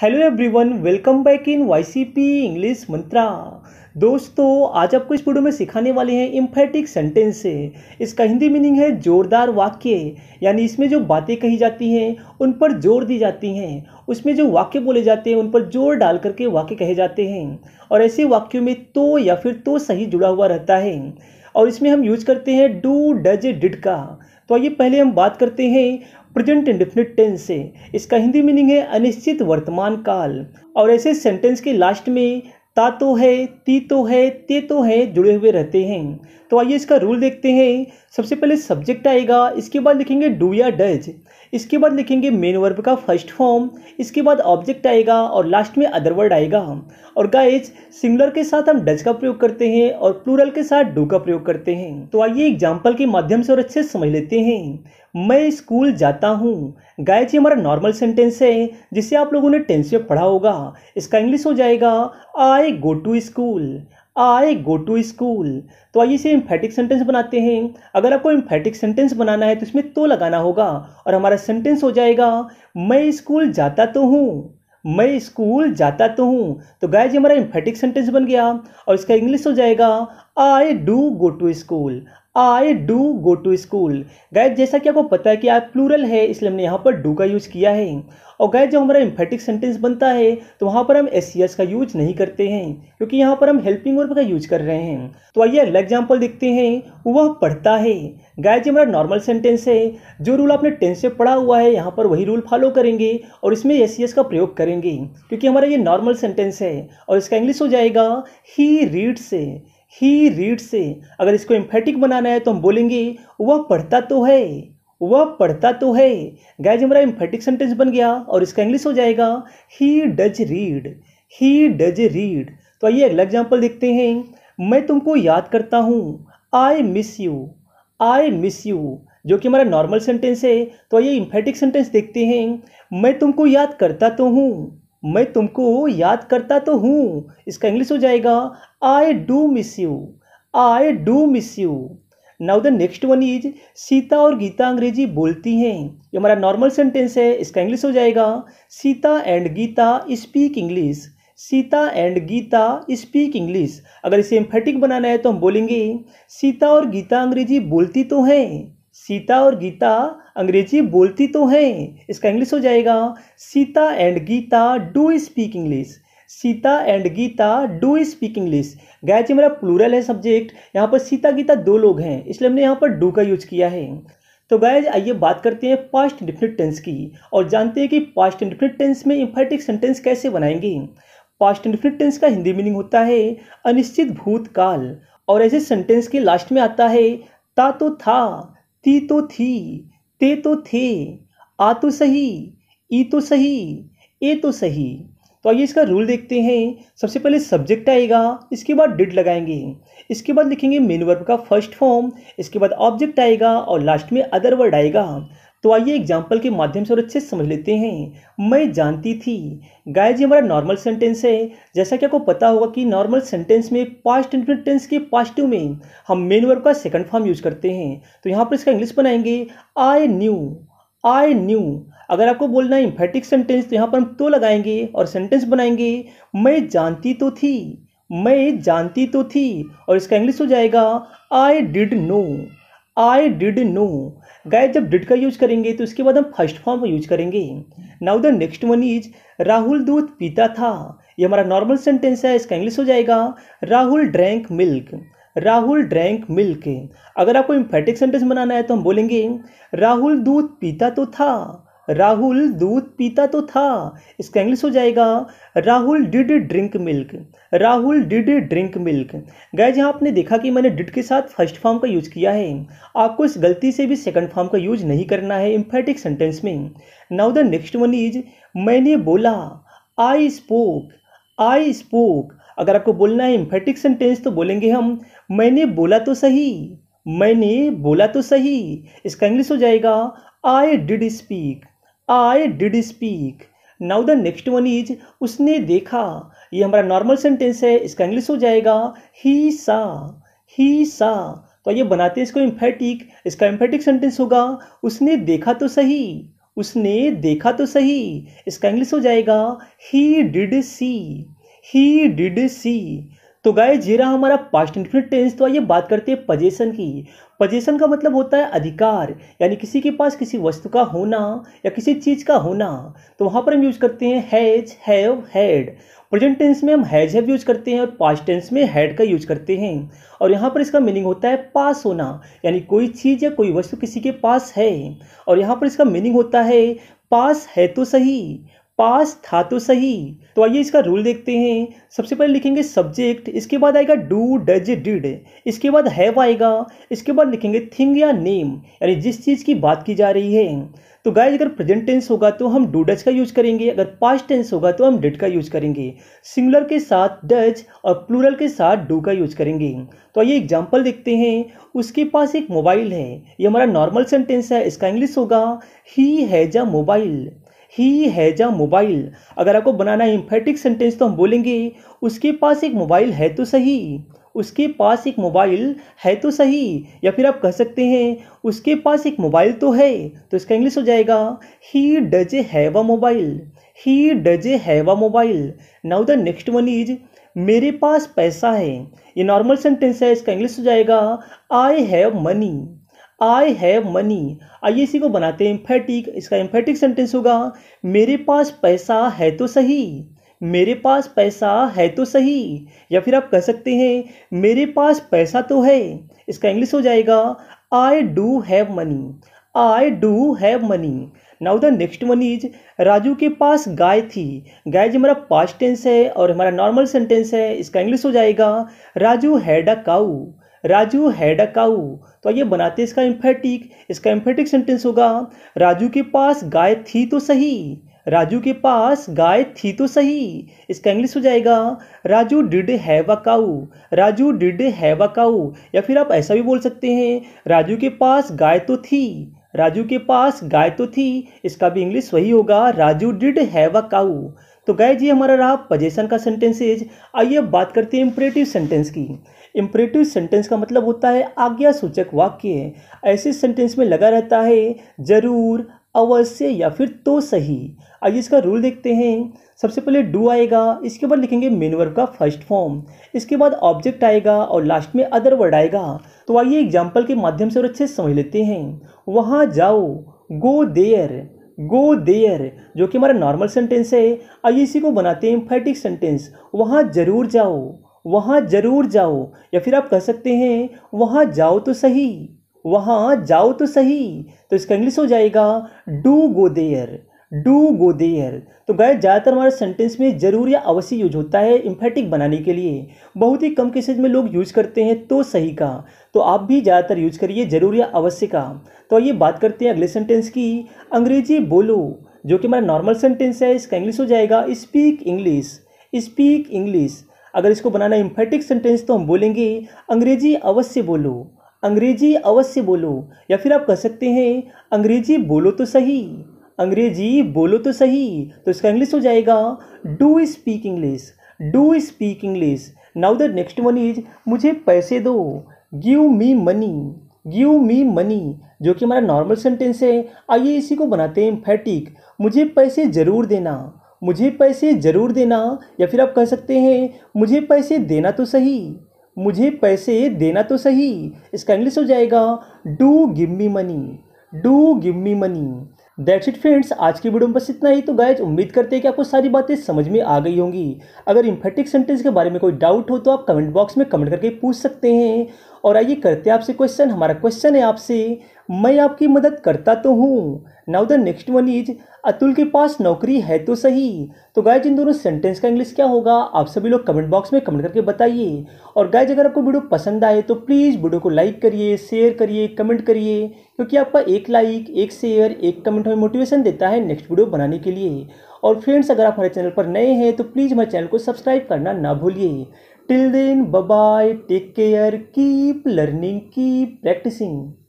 hello everyone welcome back in YCP English mantra दोस्तों आज आपको इस वीडियो में सिखाने वाले हैं इम्फेटिक सेंटेंस से इसका हिंदी मीनिंग है जोरदार वाक्य यानी इसमें जो बातें कही जाती हैं उन पर जोर दी जाती हैं उसमें जो वाक्य बोले जाते हैं उन पर जोर डाल करके वाक्य कहे जाते हैं और ऐसे वाक्यों में तो या फिर तो सही जुड़ा हुआ रहता है और इसमें हम यूज करते हैं डू डज डिड का तो आइए पहले हम बात करते हैं प्रेजेंट इंडिफिनिट टेंस से इसका हिंदी मीनिंग है अनिश्चित वर्तमान काल और ऐसे सेंटेंस के लास्ट में ता तो है ती तो है ते तो है जुड़े हुए रहते हैं तो आइए इसका रूल देखते हैं सबसे पहले सब्जेक्ट आएगा इसके बाद लिखेंगे डू या डज इसके बाद लिखेंगे मेन वर्ब का फर्स्ट फॉर्म इसके बाद ऑब्जेक्ट आएगा और लास्ट में अदर वर्ड आएगा हम और गाइज सिंगुलर के साथ हम डज का प्रयोग करते हैं और प्लूरल के साथ डू का प्रयोग करते हैं तो आइए एग्जाम्पल के माध्यम से और अच्छे समझ लेते हैं मैं स्कूल जाता हूँ गाइज ये हमारा नॉर्मल सेंटेंस है जिसे आप लोगों ने टेंथ में पढ़ा होगा इसका इंग्लिश हो जाएगा I go to school I go to school तो आइए इसे इम्फेटिक सेंटेंस बनाते हैं अगर आपको इम्फेटिक सेंटेंस बनाना है तो इसमें तो लगाना होगा और हमारा सेंटेंस हो जाएगा मैं स्कूल जाता तो हूँ मैं स्कूल जाता तो हूँ तो गाय जी हमारा इम्फेटिक सेंटेंस बन गया और इसका इंग्लिश हो जाएगा I do go to school I do go to school guys जैसा कि आपको पता है कि आप प्लूरल है इसलिए हमने यहाँ पर डू का यूज़ किया है और गाय जब हमारा इम्फेटिक सेंटेंस बनता है तो वहाँ पर हम एस सी एस का यूज नहीं करते हैं क्योंकि यहाँ पर हम हेल्पिंग वर्ब का यूज कर रहे हैं तो आइए अगला एग्जाम्पल देखते हैं वह पढ़ता है गाय जी हमारा नॉर्मल सेंटेंस है जो रूल आपने टेंथ से पढ़ा हुआ है यहाँ पर वही रूल फॉलो करेंगे और इसमें एस सी एस का प्रयोग करेंगे क्योंकि हमारा ये नॉर्मल सेंटेंस है और इसका इंग्लिश हो जाएगा ही रीड्स ही रीड से अगर इसको इम्फेटिक बनाना है तो हम बोलेंगे वह पढ़ता तो है वह पढ़ता तो है जी हमारा इम्फेटिक सेंटेंस बन गया और इसका इंग्लिश हो जाएगा he does read he does read तो आइए अगला एग्जाम्पल देखते हैं मैं तुमको याद करता हूँ I miss you I miss you जो कि हमारा नॉर्मल सेंटेंस है तो आइए इम्फेटिक सेंटेंस देखते हैं मैं तुमको याद करता तो हूँ मैं तुमको याद करता तो हूँ इसका इंग्लिश हो जाएगा I do miss you I do miss you now the next one is Sita और गीता अंग्रेजी बोलती हैं ये हमारा नॉर्मल सेंटेंस है इसका इंग्लिश हो जाएगा Sita and Gita speak English Sita and Gita speak English अगर इसे एम्फेटिक बनाना है तो हम बोलेंगे सीता और गीता अंग्रेजी बोलती तो हैं सीता और गीता अंग्रेजी बोलती तो हैं इसका इंग्लिश हो जाएगा Sita and Gita do speak English Sita and Gita do speak English guys मेरा प्लूरल है सब्जेक्ट यहाँ पर सीता गीता दो लोग हैं इसलिए हमने यहाँ पर डू का यूज किया है तो गायज आइए बात करते हैं पास्ट डिफिनिट टेंस की और जानते हैं कि पास्ट डिफिनिट टेंस में इम्फेटिक सेंटेंस कैसे बनाएंगे पास्ट डिफिनिट टेंस का हिंदी मीनिंग होता है अनिश्चित भूतकाल और ऐसे सेंटेंस के लास्ट में आता है ता तो था ती तो थी ते तो थे आ तो सही ई तो सही ए तो सही तो आइए इसका रूल देखते हैं सबसे पहले सब्जेक्ट आएगा इसके बाद डिड लगाएंगे इसके बाद लिखेंगे मेन वर्ब का फर्स्ट फॉर्म इसके बाद ऑब्जेक्ट आएगा और लास्ट में अदर वर्ड आएगा तो आइए एग्जाम्पल के माध्यम से और अच्छे समझ लेते हैं मैं जानती थी गाय जी हमारा नॉर्मल सेंटेंस है जैसा कि आपको पता होगा कि नॉर्मल सेंटेंस में पास्ट इंफिनिट टेंस के पास्टिव में हम मेन वर्ब का सेकंड फॉर्म यूज करते हैं तो यहाँ पर इसका इंग्लिश बनाएंगे आई न्यू आई न्यू अगर आपको बोलना है इम्फेटिक सेंटेंस तो यहाँ पर हम तो लगाएंगे और सेंटेंस बनाएंगे मैं जानती तो थी मैं जानती तो थी और इसका इंग्लिश हो जाएगा I did know I did know guy जब डिड का यूज करेंगे तो उसके बाद हम फर्स्ट फॉर्म यूज करेंगे now the next one is Rahul दूध पीता था ये हमारा नॉर्मल सेंटेंस है इसका इंग्लिश हो जाएगा Rahul drank milk Rahul drank milk अगर आपको इम्फेटिक सेंटेंस बनाना है तो हम बोलेंगे राहुल दूध पीता तो था राहुल दूध पीता तो था इसका इंग्लिश हो जाएगा Rahul did drink milk Rahul did drink milk गए जहाँ आपने देखा कि मैंने डिड के साथ फर्स्ट फॉर्म का यूज किया है आपको इस गलती से भी सेकंड फॉर्म का यूज नहीं करना है इम्फेटिक सेंटेंस में now the next one is मैंने बोला आई स्पोक आई स्पोक अगर आपको बोलना है इम्फेटिक सेंटेंस तो बोलेंगे हम मैंने बोला तो सही मैंने बोला तो सही इसका इंग्लिश हो जाएगा I did speak I did speak now the next one is उसने देखा ये हमारा नॉर्मल सेंटेंस है इसका इंग्लिश हो जाएगा ही सा ही सा तो ये बनाते हैं इसको इम्फेटिक इसका इम्फेटिक सेंटेंस होगा उसने देखा तो सही उसने देखा तो सही इसका इंग्लिश हो जाएगा he did C he did सी तो गाय ये रहा हमारा पास्ट इन्फिनिट टेंस तो आइए बात करते हैं पजेशन की पजेशन का मतलब होता है अधिकार यानी किसी के पास किसी वस्तु का होना या किसी चीज़ का होना तो वहाँ पर हम यूज़ करते हैं has have had present tense में हम हैज हैव यूज करते हैं और पास्ट टेंस में हैड का यूज करते हैं और यहाँ पर इसका मीनिंग होता है पास होना यानी कोई चीज़ या कोई वस्तु किसी के पास है और यहाँ पर इसका मीनिंग होता है पास है तो सही पास था तो सही तो आइए इसका रूल देखते हैं सबसे पहले लिखेंगे सब्जेक्ट इसके बाद आएगा डू डज डिड इसके बाद हैव आएगा इसके बाद लिखेंगे थिंग या नेम यानी जिस चीज़ की बात की जा रही है तो गाइज अगर प्रेजेंट टेंस होगा तो हम डू डज का यूज करेंगे अगर पास्ट टेंस होगा तो हम डिड का यूज करेंगे सिंगुलर के साथ डज और प्लूरल के साथ डू का यूज करेंगे तो आइए एग्जाम्पल देखते हैं उसके पास एक मोबाइल है ये हमारा नॉर्मल सेंटेंस है इसका इंग्लिश होगा he has a mobile he has a mobile अगर आपको बनाना है इम्फेटिक सेंटेंस तो हम बोलेंगे उसके पास एक मोबाइल है तो सही उसके पास एक मोबाइल है तो सही या फिर आप कह सकते हैं उसके पास एक मोबाइल तो है तो इसका इंग्लिश हो जाएगा he does a have a mobile he does a have a mobile now the next one is मेरे पास पैसा है ये नॉर्मल सेंटेंस है इसका इंग्लिश हो जाएगा I have money I have money आइए इसी को बनाते हैं इम्फेटिक इसका इम्फेटिक सेंटेंस होगा मेरे पास पैसा है तो सही मेरे पास पैसा है तो सही या फिर आप कह सकते हैं मेरे पास पैसा तो है इसका इंग्लिश हो जाएगा I do have money I do have money now the next one is Raju के पास गाय थी गाय जी हमारा पास्ट टेंस है और हमारा नॉर्मल सेंटेंस है इसका इंग्लिश हो जाएगा Raju had a cow Raju had a तो आइए बनाते इसका इम्फेटिक इसका इम्फेटिक सेंटेंस होगा राजू के पास गाय थी तो सही राजू के पास गाय थी तो सही इसका इंग्लिश हो जाएगा Raju did have a cow Raju did have a या फिर आप ऐसा भी बोल सकते हैं राजू के पास गाय तो थी राजू के पास गाय तो थी इसका भी इंग्लिश वही होगा राजू डिड हैव अ तो गए जी हमारा रहा पजेशन का सेंटेंसेज आइए अब बात करते हैं इम्परेटिव सेंटेंस की इम्परेटिव सेंटेंस का मतलब होता है आज्ञा सूचक वाक्य ऐसे सेंटेंस में लगा रहता है जरूर अवश्य या फिर तो सही आइए इसका रूल देखते हैं सबसे पहले डू आएगा इसके बाद लिखेंगे मेन वर्ब का फर्स्ट फॉर्म इसके बाद ऑब्जेक्ट आएगा और लास्ट में अदर वर्ड आएगा तो आइए एग्जाम्पल के माध्यम से और अच्छे समझ लेते हैं वहाँ जाओ गो देयर गो देयर जो कि हमारा नॉर्मल सेंटेंस है आइए इसी e को बनाते हैं इम्फेटिक सेंटेंस वहाँ ज़रूर जाओ वहाँ ज़रूर जाओ या फिर आप कह सकते हैं वहाँ जाओ तो सही वहाँ जाओ तो सही तो इसका इंग्लिश हो जाएगा do go there do go there तो गाय ज़्यादातर हमारे सेंटेंस में जरूर या अवश्य यूज होता है इम्फेटिक बनाने के लिए बहुत ही कम केसेज में लोग यूज करते हैं तो सही का तो आप भी ज़्यादातर यूज करिए जरूर या अवश्य का तो आइए बात करते हैं अगले सेंटेंस की अंग्रेजी बोलो जो कि हमारा नॉर्मल सेंटेंस है इसका इंग्लिश हो जाएगा स्पीक इंग्लिश स्पीक इंग्लिश अगर इसको बनाना इम्फेटिक सेंटेंस तो हम बोलेंगे अंग्रेजी अवश्य बोलो अंग्रेजी अवश्य बोलो या फिर आप कह सकते हैं अंग्रेजी बोलो तो सही अंग्रेजी बोलो तो सही तो इसका इंग्लिश हो जाएगा do speak English do speak English now the next one is मुझे पैसे दो give me money give me money जो कि हमारा नॉर्मल सेंटेंस है आइए इसी को बनाते हैं फैटिक मुझे पैसे ज़रूर देना मुझे पैसे ज़रूर देना या फिर आप कह सकते हैं मुझे पैसे देना तो सही मुझे पैसे देना तो सही इसका इंग्लिश हो जाएगा do give me money do give me money that's it friends आज की वीडियो में बस इतना ही तो गाइज उम्मीद करते हैं कि आपको सारी बातें समझ में आ गई होंगी अगर इम्फेटिक सेंटेंस के बारे में कोई डाउट हो तो आप कमेंट बॉक्स में कमेंट करके पूछ सकते हैं और आइए करते हैं आपसे क्वेश्चन हमारा क्वेश्चन है आपसे मैं आपकी मदद करता तो हूँ now the next one is Atul के पास नौकरी है तो सही तो गाय जिन दोनों सेंटेंस का इंग्लिश क्या होगा आप सभी लोग कमेंट बॉक्स में कमेंट करके बताइए और गाय अगर आपको वीडियो पसंद आए तो प्लीज़ वीडियो को लाइक करिए शेयर करिए कमेंट करिए क्योंकि आपका एक लाइक एक शेयर एक कमेंट हमें मोटिवेशन देता है नेक्स्ट वीडियो बनाने के लिए और फ्रेंड्स अगर आप हमारे चैनल पर नए हैं तो प्लीज़ हमारे चैनल को सब्सक्राइब करना ना भूलिए till then bye take care keep learning keep practising